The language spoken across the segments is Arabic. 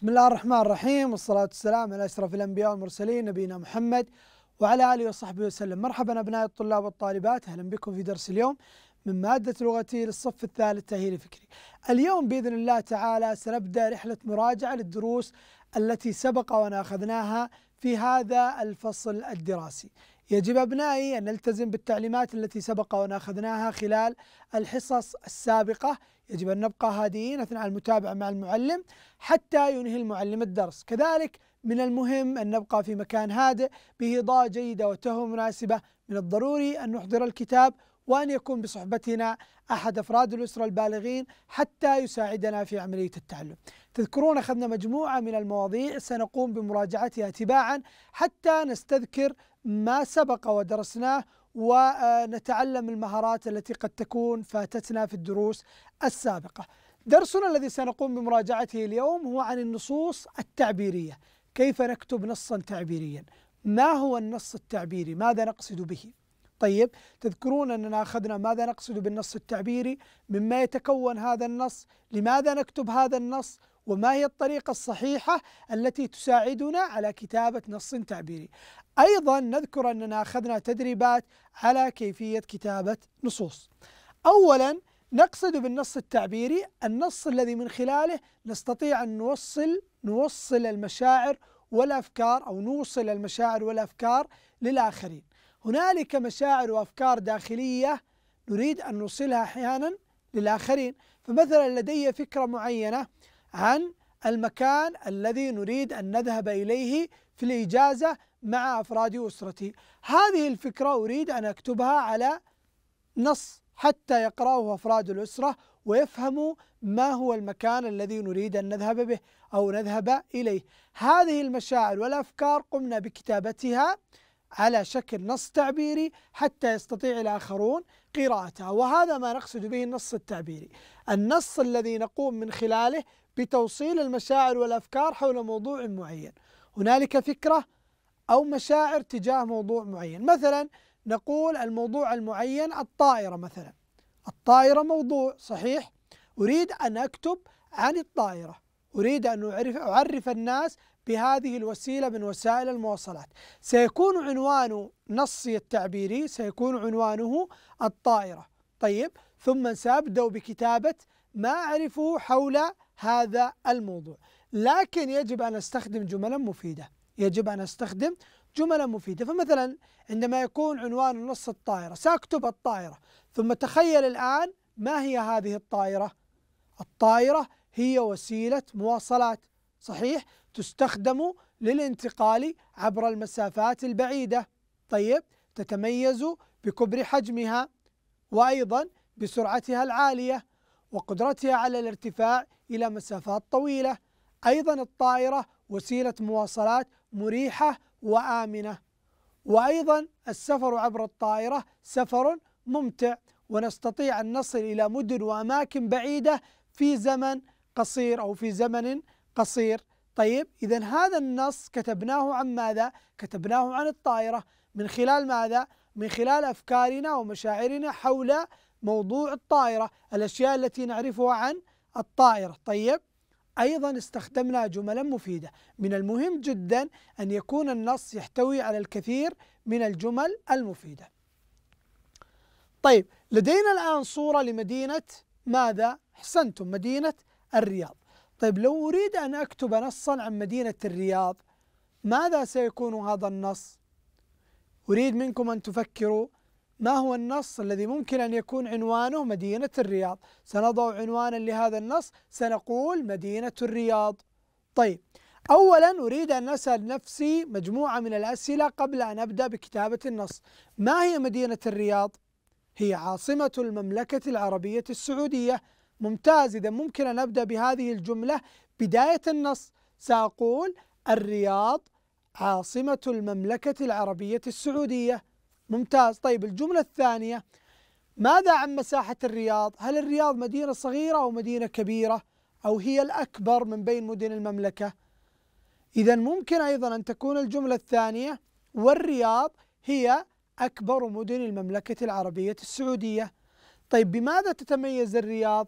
بسم الله الرحمن الرحيم والصلاة والسلام على أشرف الأنبياء والمرسلين نبينا محمد وعلى آله وصحبه وسلم مرحبا أبناء الطلاب والطالبات أهلا بكم في درس اليوم من مادة لغتي للصف الثالث تأهيل فكري اليوم بإذن الله تعالى سنبدأ رحلة مراجعة للدروس التي سبق وأنا أخذناها في هذا الفصل الدراسي يجب أبنائي أن نلتزم بالتعليمات التي سبق وأن أخذناها خلال الحصص السابقة يجب أن نبقى هادئين أثناء المتابعة مع المعلم حتى ينهي المعلم الدرس كذلك من المهم أن نبقى في مكان هادئ به ضاء جيدة وتهوية مناسبة من الضروري أن نحضر الكتاب وأن يكون بصحبتنا أحد أفراد الأسرة البالغين حتى يساعدنا في عملية التعلم تذكرون أخذنا مجموعة من المواضيع سنقوم بمراجعتها تباعا حتى نستذكر ما سبق ودرسناه ونتعلم المهارات التي قد تكون فاتتنا في الدروس السابقة درسنا الذي سنقوم بمراجعته اليوم هو عن النصوص التعبيرية كيف نكتب نصا تعبيريا ما هو النص التعبيري ماذا نقصد به طيب تذكرون أننا أخذنا ماذا نقصد بالنص التعبيري مما يتكون هذا النص لماذا نكتب هذا النص وما هي الطريقة الصحيحة التي تساعدنا على كتابة نص تعبيري أيضا نذكر أننا أخذنا تدريبات على كيفية كتابة نصوص أولا نقصد بالنص التعبيري النص الذي من خلاله نستطيع أن نوصل نوصل المشاعر والأفكار أو نوصل المشاعر والأفكار للآخرين هنالك مشاعر وافكار داخليه نريد ان نوصلها احيانا للاخرين، فمثلا لدي فكره معينه عن المكان الذي نريد ان نذهب اليه في الاجازه مع افراد اسرتي، هذه الفكره اريد ان اكتبها على نص حتى يقراه افراد الاسره ويفهموا ما هو المكان الذي نريد ان نذهب به او نذهب اليه. هذه المشاعر والافكار قمنا بكتابتها على شكل نص تعبيري حتى يستطيع الآخرون قراءتها وهذا ما نقصد به النص التعبيري النص الذي نقوم من خلاله بتوصيل المشاعر والأفكار حول موضوع معين هنالك فكرة أو مشاعر تجاه موضوع معين مثلا نقول الموضوع المعين الطائرة مثلا الطائرة موضوع صحيح أريد أن أكتب عن الطائرة أريد أن أعرف, أعرف الناس بهذه الوسيله من وسائل المواصلات. سيكون عنوان نصي التعبيري سيكون عنوانه الطائره. طيب ثم سابدا بكتابه ما اعرفه حول هذا الموضوع. لكن يجب ان استخدم جملا مفيده. يجب ان استخدم جملا مفيده، فمثلا عندما يكون عنوان نص الطائره ساكتب الطائره، ثم تخيل الان ما هي هذه الطائره؟ الطائره هي وسيله مواصلات، صحيح؟ تستخدم للانتقال عبر المسافات البعيدة طيب تتميز بكبر حجمها وأيضا بسرعتها العالية وقدرتها على الارتفاع إلى مسافات طويلة أيضا الطائرة وسيلة مواصلات مريحة وآمنة وأيضا السفر عبر الطائرة سفر ممتع ونستطيع أن نصل إلى مدن وأماكن بعيدة في زمن قصير أو في زمن قصير طيب إذا هذا النص كتبناه عن ماذا؟ كتبناه عن الطائرة من خلال ماذا؟ من خلال أفكارنا ومشاعرنا حول موضوع الطائرة الأشياء التي نعرفها عن الطائرة طيب أيضا استخدمنا جملا مفيدة من المهم جدا أن يكون النص يحتوي على الكثير من الجمل المفيدة طيب لدينا الآن صورة لمدينة ماذا؟ أحسنتم مدينة الرياض طيب لو أريد أن أكتب نصا عن مدينة الرياض ماذا سيكون هذا النص؟ أريد منكم أن تفكروا ما هو النص الذي ممكن أن يكون عنوانه مدينة الرياض سنضع عنوانا لهذا النص سنقول مدينة الرياض طيب أولا أريد أن أسأل نفسي مجموعة من الأسئلة قبل أن أبدأ بكتابة النص ما هي مدينة الرياض؟ هي عاصمة المملكة العربية السعودية ممتاز إذا ممكن أن أبدأ بهذه الجملة بداية النص سأقول الرياض عاصمة المملكة العربية السعودية ممتاز طيب الجملة الثانية ماذا عن مساحة الرياض؟ هل الرياض مدينة صغيرة أو مدينة كبيرة؟ أو هي الأكبر من بين مدن المملكة؟ إذا ممكن أيضا أن تكون الجملة الثانية والرياض هي أكبر مدن المملكة العربية السعودية. طيب بماذا تتميز الرياض؟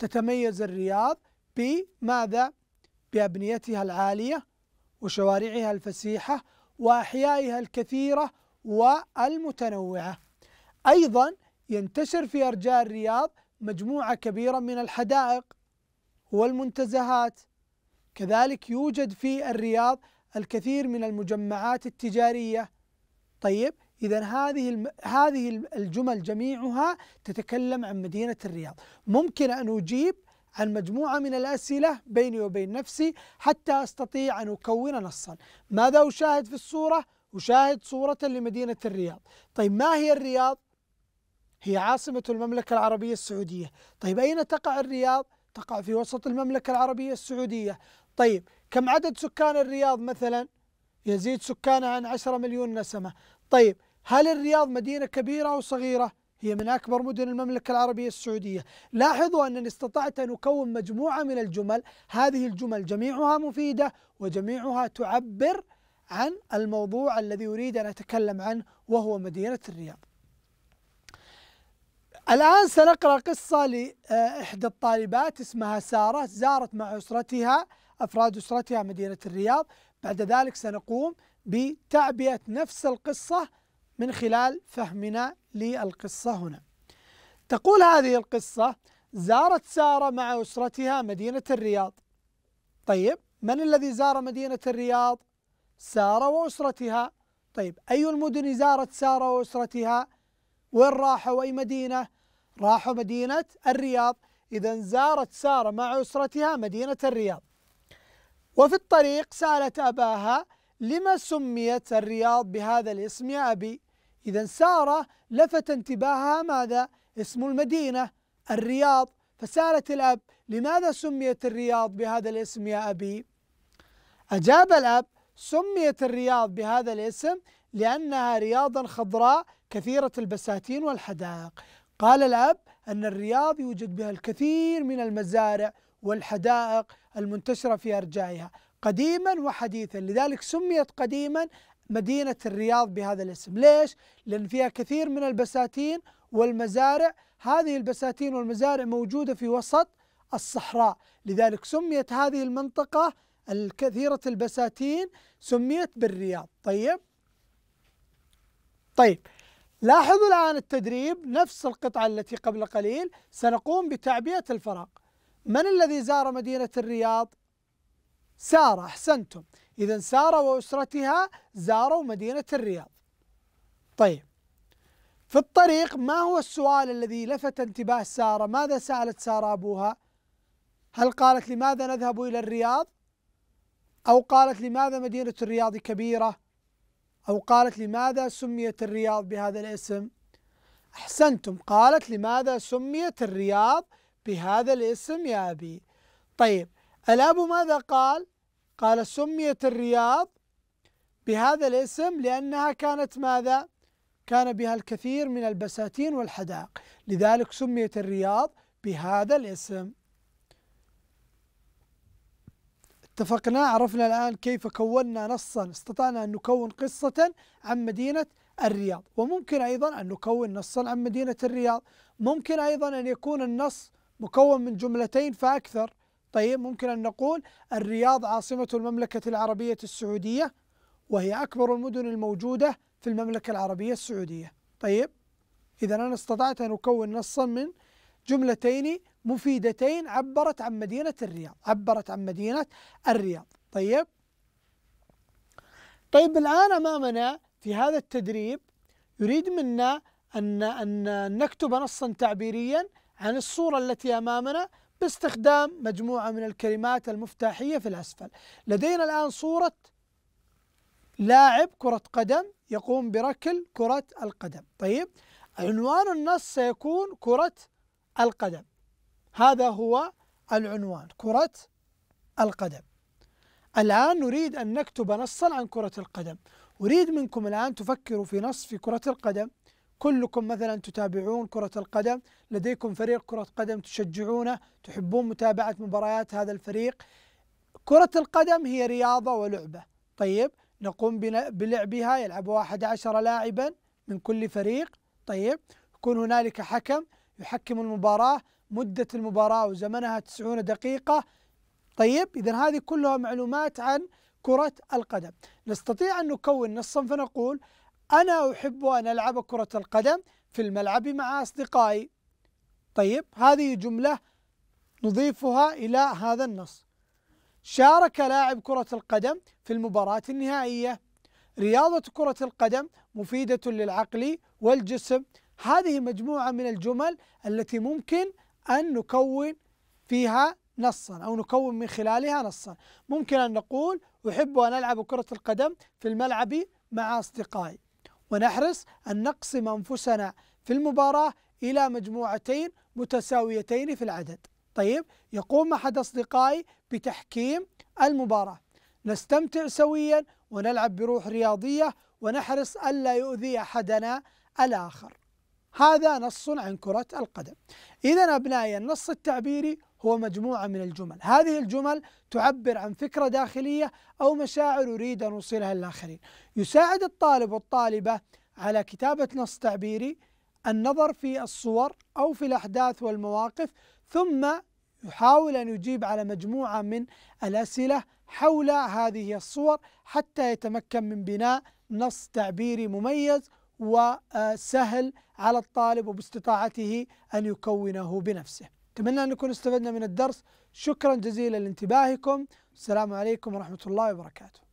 تتميز الرياض بماذا؟ بأبنيتها العالية وشوارعها الفسيحة وأحيائها الكثيرة والمتنوعة أيضا ينتشر في أرجاء الرياض مجموعة كبيرة من الحدائق والمنتزهات كذلك يوجد في الرياض الكثير من المجمعات التجارية طيب إذا هذه هذه الجمل جميعها تتكلم عن مدينة الرياض، ممكن أن أجيب عن مجموعة من الأسئلة بيني وبين نفسي حتى أستطيع أن أكون نصا ماذا أشاهد في الصورة؟ أشاهد صورة لمدينة الرياض طيب ما هي الرياض؟ هي عاصمة المملكة العربية السعودية طيب أين تقع الرياض؟ تقع في وسط المملكة العربية السعودية طيب كم عدد سكان الرياض مثلا؟ يزيد سكانها عن 10 مليون نسمة طيب هل الرياض مدينة كبيرة أو صغيرة؟ هي من أكبر مدن المملكة العربية السعودية لاحظوا أنني استطعت أن أكون مجموعة من الجمل هذه الجمل جميعها مفيدة وجميعها تعبر عن الموضوع الذي أريد أن أتكلم عنه وهو مدينة الرياض الآن سنقرأ قصة لإحدى الطالبات اسمها سارة زارت مع أسرتها أفراد أسرتها مدينة الرياض بعد ذلك سنقوم بتعبئة نفس القصة من خلال فهمنا للقصة هنا تقول هذه القصة زارت سارة مع أسرتها مدينة الرياض طيب من الذي زار مدينة الرياض؟ سارة وأسرتها طيب أي المدن زارت سارة وأسرتها؟ وين راحوا أي مدينة؟ راحوا مدينة الرياض إذا زارت سارة مع أسرتها مدينة الرياض وفي الطريق سألت أباها لما سميت الرياض بهذا الاسم يا أبي؟ إذا سارة لفت انتباهها ماذا؟ اسم المدينة الرياض فسألت الأب لماذا سميت الرياض بهذا الاسم يا أبي؟ أجاب الأب سميت الرياض بهذا الاسم لأنها رياضا خضراء كثيرة البساتين والحدائق قال الأب أن الرياض يوجد بها الكثير من المزارع والحدائق المنتشرة في أرجائها قديما وحديثا لذلك سميت قديما مدينة الرياض بهذا الاسم ليش؟ لأن فيها كثير من البساتين والمزارع هذه البساتين والمزارع موجودة في وسط الصحراء لذلك سميت هذه المنطقة الكثيرة البساتين سميت بالرياض طيب طيب لاحظوا الآن التدريب نفس القطعة التي قبل قليل سنقوم بتعبئة الفراغ من الذي زار مدينة الرياض؟ سارة أحسنتم إذا سارة وأسرتها زاروا مدينة الرياض طيب في الطريق ما هو السؤال الذي لفت انتباه سارة ماذا سألت سارة أبوها هل قالت لماذا نذهب إلى الرياض أو قالت لماذا مدينة الرياض كبيرة أو قالت لماذا سميت الرياض بهذا الاسم أحسنتم قالت لماذا سميت الرياض بهذا الاسم يا أبي طيب الأب ماذا قال؟ قال سميت الرياض بهذا الاسم لأنها كانت ماذا؟ كان بها الكثير من البساتين والحدائق لذلك سميت الرياض بهذا الاسم اتفقنا عرفنا الآن كيف كونا نصا استطعنا أن نكون قصة عن مدينة الرياض وممكن أيضا أن نكون نصا عن مدينة الرياض ممكن أيضا أن يكون النص مكون من جملتين فأكثر طيب ممكن أن نقول الرياض عاصمة المملكة العربية السعودية وهي أكبر المدن الموجودة في المملكة العربية السعودية طيب إذا أنا استطعت أن أكون نصا من جملتين مفيدتين عبرت عن مدينة الرياض عبرت عن مدينة الرياض طيب طيب الآن أمامنا في هذا التدريب يريد منا أن أن نكتب نصا تعبيريا عن الصورة التي أمامنا باستخدام مجموعة من الكلمات المفتاحية في الأسفل لدينا الآن صورة لاعب كرة قدم يقوم بركل كرة القدم طيب عنوان النص سيكون كرة القدم هذا هو العنوان كرة القدم الآن نريد أن نكتب نصا عن كرة القدم أريد منكم الآن تفكروا في نص في كرة القدم كلكم مثلا تتابعون كرة القدم لديكم فريق كرة قدم تشجعونه تحبون متابعة مباريات هذا الفريق كرة القدم هي رياضة ولعبة طيب نقوم بلعبها واحد 11 لاعبا من كل فريق طيب يكون هنالك حكم يحكم المباراة مدة المباراة وزمنها 90 دقيقة طيب إذا هذه كلها معلومات عن كرة القدم نستطيع أن نكون نصا فنقول أنا أحب أن ألعب كرة القدم في الملعب مع أصدقائي طيب هذه جملة نضيفها إلى هذا النص شارك لاعب كرة القدم في المباراة النهائية رياضة كرة القدم مفيدة للعقل والجسم هذه مجموعة من الجمل التي ممكن أن نكون فيها نصا أو نكون من خلالها نصا ممكن أن نقول أحب أن ألعب كرة القدم في الملعب مع أصدقائي ونحرص أن نقسم أنفسنا في المباراة إلى مجموعتين متساويتين في العدد طيب يقوم أحد أصدقائي بتحكيم المباراة نستمتع سويا ونلعب بروح رياضية ونحرص ألا يؤذي أحدنا الآخر هذا نص عن كرة القدم إذا أبنائي النص التعبيري هو مجموعة من الجمل هذه الجمل تعبر عن فكرة داخلية أو مشاعر أريد أن أوصلها للآخرين يساعد الطالب والطالبة على كتابة نص تعبيري النظر في الصور أو في الأحداث والمواقف ثم يحاول أن يجيب على مجموعة من الأسئلة حول هذه الصور حتى يتمكن من بناء نص تعبيري مميز وسهل على الطالب وباستطاعته أن يكونه بنفسه أتمنى أن نكون استفدنا من الدرس شكرا جزيلا لانتباهكم السلام عليكم ورحمة الله وبركاته